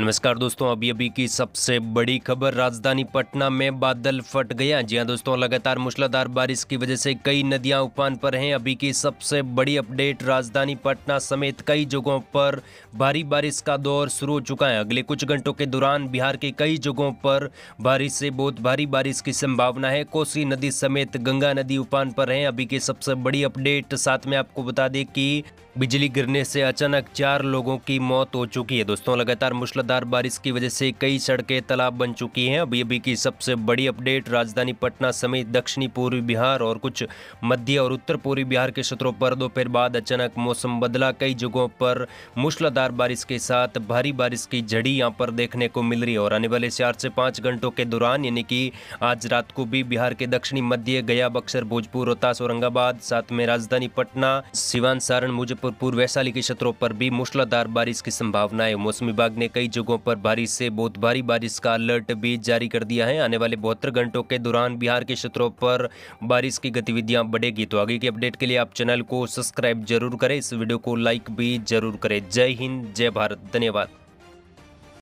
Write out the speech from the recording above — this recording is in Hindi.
नमस्कार दोस्तों अभी अभी की सबसे बड़ी खबर राजधानी पटना में बादल फट गया जी हाँ दोस्तों लगातार मूसलाधार बारिश की वजह से कई नदियां उफान पर हैं अभी की सबसे बड़ी अपडेट राजधानी पटना समेत कई जगहों पर भारी बारिश का दौर शुरू हो चुका है अगले कुछ घंटों के दौरान बिहार के कई जगहों पर बारिश से बहुत भारी बारिश की संभावना है कोसी नदी समेत गंगा नदी उफान पर है अभी की सबसे बड़ी अपडेट साथ में आपको बता दें कि बिजली गिरने से अचानक चार लोगों की मौत हो चुकी है दोस्तों लगातार मूसला लगातार बारिश की वजह से कई सड़कें तालाब बन चुकी हैं अभी अभी की सबसे बड़ी अपडेट राजधानी पटना समेत दक्षिणी पूर्वी बिहार और कुछ मध्य और उत्तर पूर्वी बिहार के क्षेत्रों पर दोपहर बाद अचानक मौसम बदला कई जगहों पर मूसलाधार बारिश के साथ भारी बारिश की झड़ी यहाँ पर देखने को मिल रही है और आने वाले चार से पाँच घंटों के दौरान यानी कि आज रात को भी बिहार के दक्षिणी मध्य गया बक्सर भोजपुर रोहतास औरंगाबाद साथ में राजधानी पटना सिवान सारण मुजफ्फरपुर वैशाली के क्षेत्रों पर भी मूसलाधार बारिश की संभावना है मौसम विभाग ने कई जगहों पर बारिश से बहुत भारी बारिश का अलर्ट भी जारी कर दिया है आने वाले बहत्तर घंटों के दौरान बिहार के क्षेत्रों पर बारिश की गतिविधियां बढ़ेगी तो आगे की अपडेट के लिए आप चैनल को सब्सक्राइब जरूर करें इस वीडियो को लाइक भी जरूर करें जय हिंद जय भारत धन्यवाद